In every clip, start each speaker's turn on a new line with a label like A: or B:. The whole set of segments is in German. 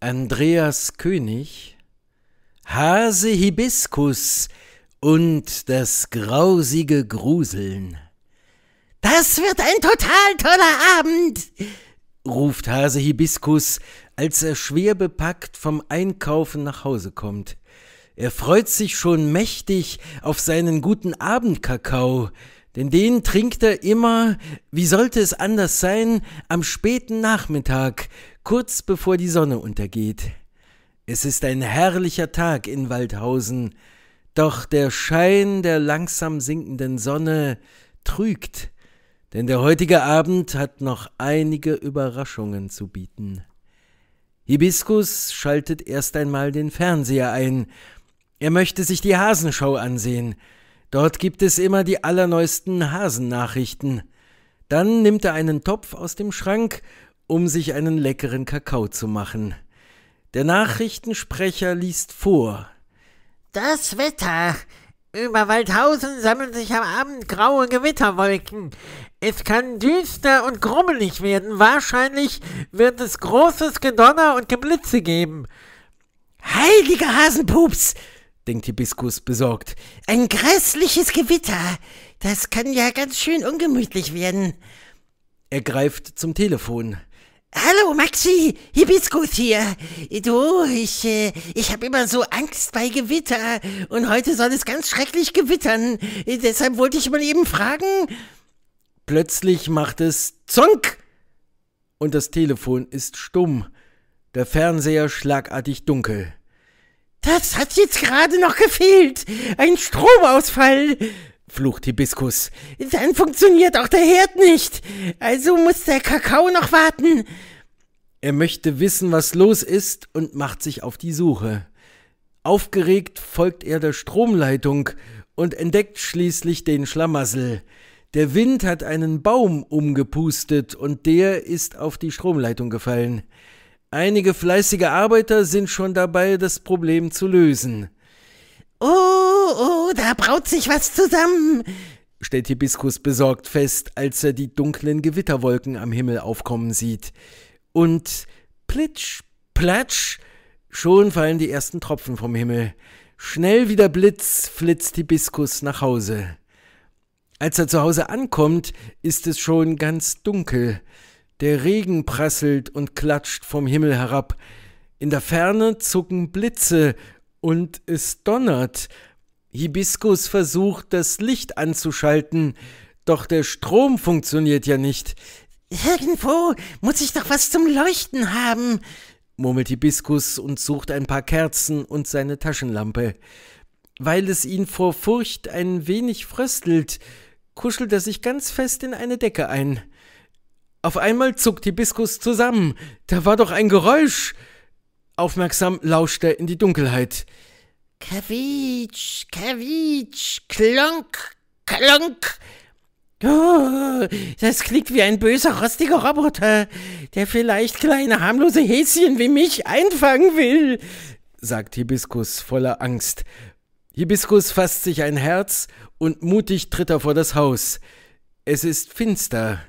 A: Andreas König, Hase Hibiskus und das grausige Gruseln. Das
B: wird ein total toller Abend,
A: ruft Hase Hibiskus, als er schwer bepackt vom Einkaufen nach Hause kommt. Er freut sich schon mächtig auf seinen guten Abendkakao, denn den trinkt er immer, wie sollte es anders sein, am späten Nachmittag, kurz bevor die Sonne untergeht. Es ist ein herrlicher Tag in Waldhausen, doch der Schein der langsam sinkenden Sonne trügt, denn der heutige Abend hat noch einige Überraschungen zu bieten. Hibiskus schaltet erst einmal den Fernseher ein. Er möchte sich die Hasenschau ansehen. Dort gibt es immer die allerneuesten Hasennachrichten. Dann nimmt er einen Topf aus dem Schrank um sich einen leckeren Kakao zu machen. Der Nachrichtensprecher liest vor. Das Wetter.
B: Über Waldhausen sammeln sich am Abend graue Gewitterwolken. Es
A: kann düster und grummelig werden. Wahrscheinlich wird es großes Gedonner und Geblitze geben. Heiliger Hasenpups! denkt Hibiskus
B: besorgt. Ein grässliches Gewitter. Das kann ja ganz schön ungemütlich werden.
A: Er greift zum Telefon.
B: Hallo Maxi, Hibiskus hier. Du, ich, äh, ich habe immer so Angst bei Gewitter und heute soll es ganz schrecklich gewittern. Deshalb wollte ich mal eben fragen.
A: Plötzlich macht es Zonk und das Telefon ist stumm. Der Fernseher schlagartig dunkel.
B: Das hat jetzt gerade noch gefehlt. Ein
A: Stromausfall flucht Hibiskus.
B: Dann funktioniert auch der Herd nicht. Also muss der Kakao noch warten.
A: Er möchte wissen, was los ist und macht sich auf die Suche. Aufgeregt folgt er der Stromleitung und entdeckt schließlich den Schlamassel. Der Wind hat einen Baum umgepustet und der ist auf die Stromleitung gefallen. Einige fleißige Arbeiter sind schon dabei, das Problem zu lösen. Oh,
B: da braut sich was zusammen,
A: stellt Hibiskus besorgt fest, als er die dunklen Gewitterwolken am Himmel aufkommen sieht. Und plitsch, platsch, schon fallen die ersten Tropfen vom Himmel. Schnell wie der Blitz flitzt Hibiskus nach Hause. Als er zu Hause ankommt, ist es schon ganz dunkel. Der Regen prasselt und klatscht vom Himmel herab. In der Ferne zucken Blitze und es donnert. Hibiskus versucht, das Licht anzuschalten, doch der Strom funktioniert ja nicht. Irgendwo muss ich doch was zum Leuchten haben, murmelt Hibiskus und sucht ein paar Kerzen und seine Taschenlampe. Weil es ihn vor Furcht ein wenig fröstelt, kuschelt er sich ganz fest in eine Decke ein. Auf einmal zuckt Hibiskus zusammen. Da war doch ein Geräusch. Aufmerksam lauscht er in die Dunkelheit. Kavitsch,
B: Kavitsch, Klonk, Klonk. Oh,
A: das klingt wie ein böser, rostiger Roboter, der vielleicht kleine, harmlose Häschen wie mich einfangen will, sagt Hibiskus voller Angst. Hibiskus fasst sich ein Herz und mutig tritt er vor das Haus. Es ist finster.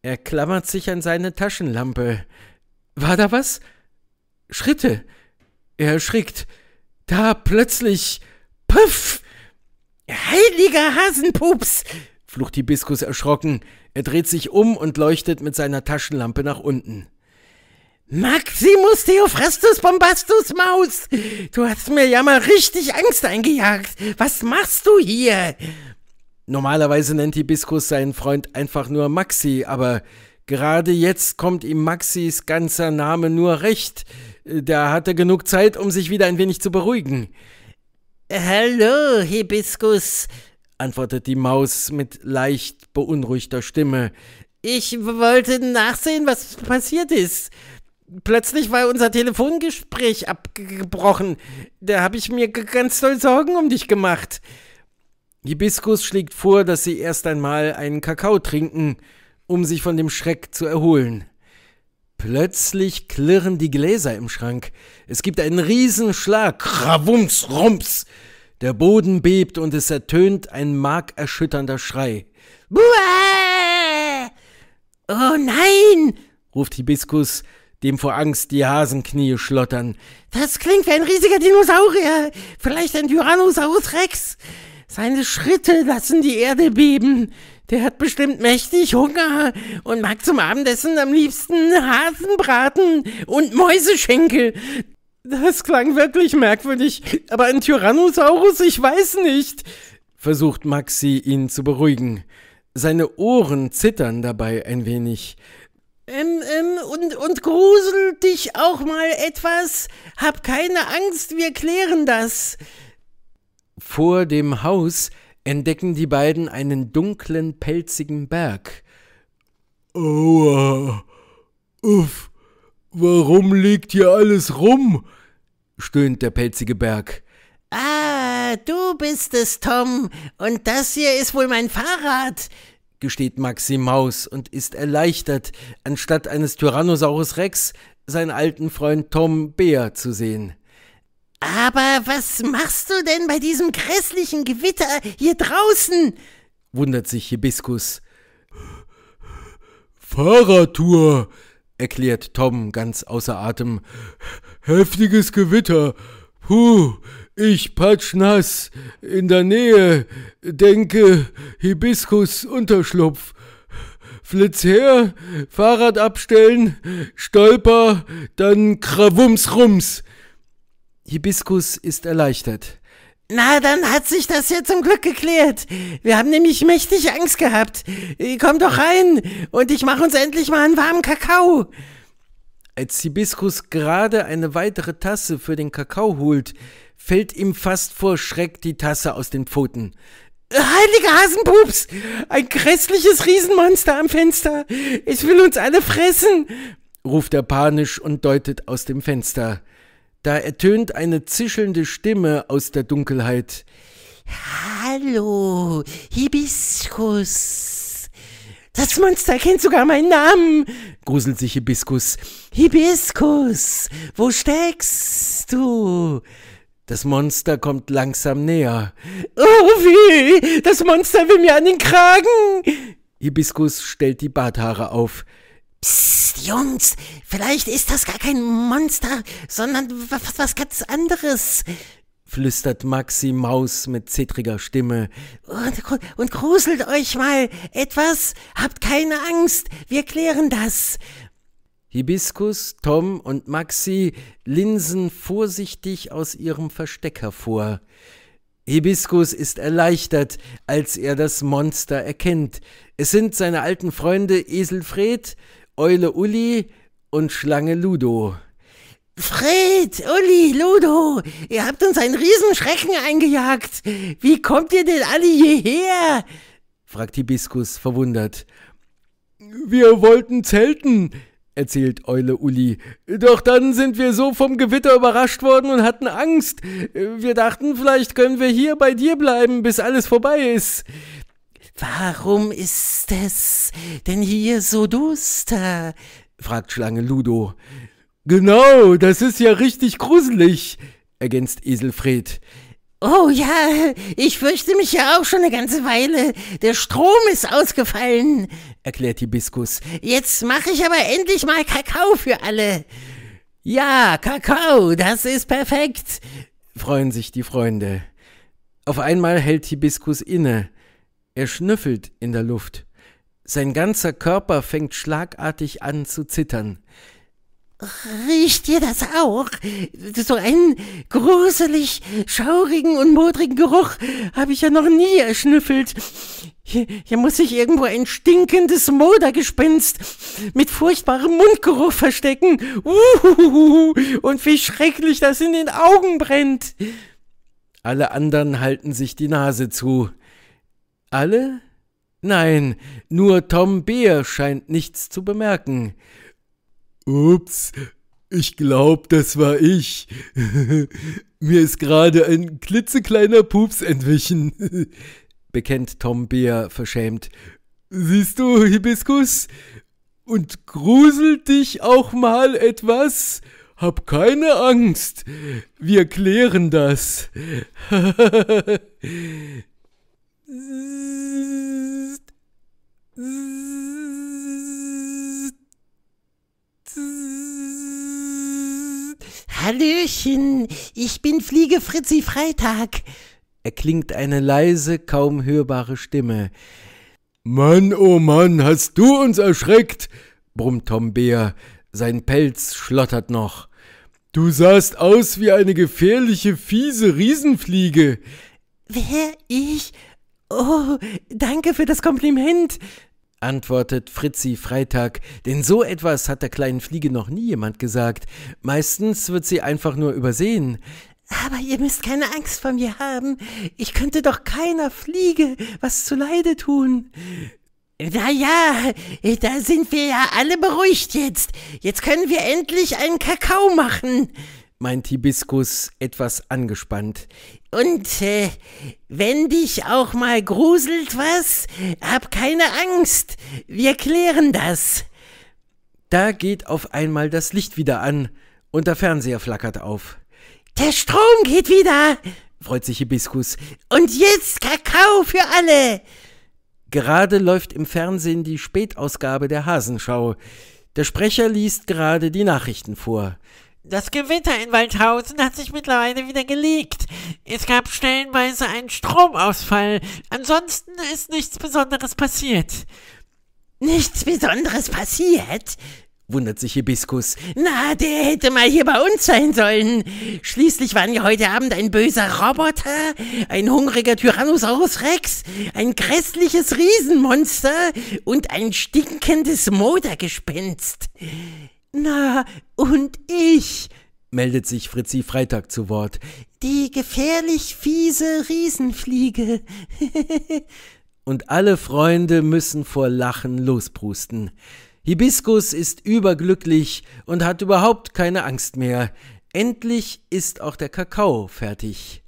A: Er klammert sich an seine Taschenlampe. War da was? Schritte. Er erschrickt da plötzlich Puff! Heiliger Hasenpups! flucht Hibiskus erschrocken. Er dreht sich um und leuchtet mit seiner Taschenlampe nach unten. Maximus
B: Theophrastus Bombastus Maus, du hast mir ja mal richtig Angst eingejagt. Was machst du hier?
A: Normalerweise nennt Hibiskus seinen Freund einfach nur Maxi, aber gerade jetzt kommt ihm Maxis ganzer Name nur recht. Da hat er genug Zeit, um sich wieder ein wenig zu beruhigen. Hallo, Hibiskus, antwortet die Maus mit leicht beunruhigter Stimme. Ich wollte nachsehen, was passiert ist. Plötzlich war unser Telefongespräch abgebrochen. Da habe ich mir ganz doll Sorgen um dich gemacht. Hibiskus schlägt vor, dass sie erst einmal einen Kakao trinken, um sich von dem Schreck zu erholen. Plötzlich klirren die Gläser im Schrank. Es gibt einen Riesenschlag. Krawums, rums. Der Boden bebt und es ertönt ein markerschütternder Schrei. Buah! Oh nein! ruft Hibiskus, dem vor Angst die Hasenknie schlottern.
B: Das klingt wie ein riesiger Dinosaurier, vielleicht ein Tyrannosaurus Rex. Seine Schritte lassen die Erde beben. Der hat bestimmt mächtig Hunger und mag zum Abendessen am liebsten Hasenbraten und
A: Mäuseschenkel. Das klang wirklich merkwürdig, aber ein Tyrannosaurus, ich weiß nicht, versucht Maxi ihn zu beruhigen. Seine Ohren zittern dabei ein wenig.
B: Ähm, ähm, und, und grusel dich auch mal etwas. Hab keine Angst, wir klären das.
A: Vor dem Haus entdecken die beiden einen dunklen, pelzigen Berg. Aua! Uff! Warum liegt hier alles rum? stöhnt der pelzige Berg. Ah, du
B: bist es, Tom, und das hier ist wohl mein Fahrrad,
A: gesteht Maxi Maus und ist erleichtert, anstatt eines Tyrannosaurus Rex seinen alten Freund Tom Beer zu sehen. Aber was machst du denn bei diesem grässlichen Gewitter hier draußen? wundert sich Hibiskus. Fahrradtour, erklärt Tom ganz außer Atem. Heftiges Gewitter. Puh, ich patsch nass. In der Nähe, denke, Hibiskus Unterschlupf. Flitz her, Fahrrad abstellen, stolper, dann Krawumsrums. Hibiskus ist erleichtert. Na, dann
B: hat sich das ja zum Glück geklärt. Wir haben nämlich mächtig Angst gehabt. Äh, komm doch rein und ich mache uns endlich mal einen warmen Kakao.
A: Als Hibiskus gerade eine weitere Tasse für den Kakao holt, fällt ihm fast vor Schreck die Tasse aus den Pfoten.
B: Äh, heiliger Hasenpups! Ein grässliches Riesenmonster
A: am Fenster! Ich will uns alle fressen! ruft er panisch und deutet aus dem Fenster. Da ertönt eine zischelnde Stimme aus der Dunkelheit. Hallo, Hibiskus. Das
B: Monster kennt sogar meinen Namen,
A: gruselt sich Hibiskus. Hibiskus, wo steckst du? Das Monster kommt langsam näher. Oh weh, das Monster will mir an den Kragen! Hibiskus stellt die Barthaare auf.
B: Psst, Jungs, vielleicht ist das gar kein Monster, sondern was, was ganz anderes,
A: flüstert Maxi Maus mit zittriger Stimme.
B: Und, und gruselt euch mal etwas, habt keine Angst, wir klären das.
A: Hibiskus, Tom und Maxi linsen vorsichtig aus ihrem Versteck hervor. Hibiskus ist erleichtert, als er das Monster erkennt. Es sind seine alten Freunde Eselfred, Eule Uli und Schlange Ludo. Fred, Uli, Ludo, ihr habt uns einen Riesenschrecken eingejagt. Wie kommt ihr denn alle hierher? fragt Hibiskus verwundert. Wir wollten zelten, erzählt Eule Uli. Doch dann sind wir so vom Gewitter überrascht worden und hatten Angst. Wir dachten, vielleicht können wir hier bei dir bleiben, bis alles vorbei ist. Warum ist es denn hier so duster? fragt Schlange Ludo. Genau, das ist ja richtig gruselig, ergänzt Eselfred. Oh ja,
B: ich fürchte mich ja auch schon eine ganze Weile. Der Strom ist ausgefallen,
A: erklärt Hibiskus.
B: Jetzt mache ich aber endlich mal Kakao für alle. Ja, Kakao, das ist perfekt,
A: freuen sich die Freunde. Auf einmal hält Hibiskus inne. Er schnüffelt in der Luft. Sein ganzer Körper fängt schlagartig an zu zittern.
B: Riecht dir das auch? So einen gruselig schaurigen und modrigen Geruch habe ich ja noch nie erschnüffelt. Hier, hier muss sich irgendwo ein stinkendes Modergespenst mit furchtbarem Mundgeruch verstecken. Uhuhuhu,
A: und wie schrecklich das in den Augen brennt. Alle anderen halten sich die Nase zu. Alle? Nein, nur Tom Beer scheint nichts zu bemerken. Ups, ich glaub, das war ich. Mir ist gerade ein klitzekleiner Pups entwichen, bekennt Tom Beer verschämt. Siehst du, Hibiskus? Und gruselt dich auch mal etwas? Hab keine Angst. Wir klären das.
B: Hallöchen, ich bin Fliege Fritzi Freitag,
A: erklingt eine leise, kaum hörbare Stimme. Mann, oh Mann, hast du uns erschreckt, brummt Tom Bär, sein Pelz schlottert noch. Du sahst aus wie eine gefährliche, fiese Riesenfliege.
B: Wer ich? Oh, danke für das Kompliment,
A: antwortet Fritzi Freitag, denn so etwas hat der kleinen Fliege noch nie jemand gesagt. Meistens wird sie einfach nur übersehen.
B: Aber ihr müsst keine Angst vor mir haben. Ich könnte doch keiner Fliege was zuleide tun. Na ja, da sind wir ja alle beruhigt jetzt. Jetzt können wir endlich einen Kakao machen meint Hibiskus etwas angespannt. Und äh, wenn dich auch mal gruselt was, hab keine Angst, wir
A: klären das. Da geht auf einmal das Licht wieder an und der Fernseher flackert auf. Der Strom geht wieder, freut sich Hibiskus.
B: Und jetzt Kakao für alle.
A: Gerade läuft im Fernsehen die Spätausgabe der Hasenschau. Der Sprecher liest gerade die Nachrichten vor.
B: Das Gewitter in Waldhausen hat sich mittlerweile wieder gelegt. Es gab stellenweise einen Stromausfall. Ansonsten ist nichts Besonderes passiert. Nichts Besonderes passiert?
A: wundert sich Hibiskus.
B: Na, der hätte mal hier bei uns sein sollen. Schließlich waren ja heute Abend ein böser Roboter, ein hungriger Tyrannosaurus Rex, ein grässliches Riesenmonster und ein stinkendes Modergespenst. Na, und ich,
A: meldet sich Fritzi Freitag zu Wort.
B: Die gefährlich fiese Riesenfliege.
A: und alle Freunde müssen vor Lachen losprusten. Hibiskus ist überglücklich und hat überhaupt keine Angst mehr. Endlich ist auch der Kakao fertig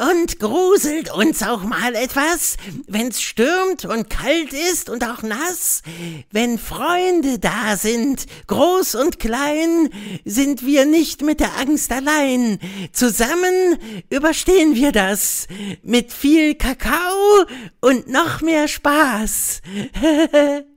A: und gruselt
B: uns auch mal etwas, wenn's stürmt und kalt ist und auch nass. Wenn Freunde da sind, groß und klein, sind wir nicht mit der Angst allein. Zusammen überstehen wir das mit
A: viel Kakao und noch mehr Spaß.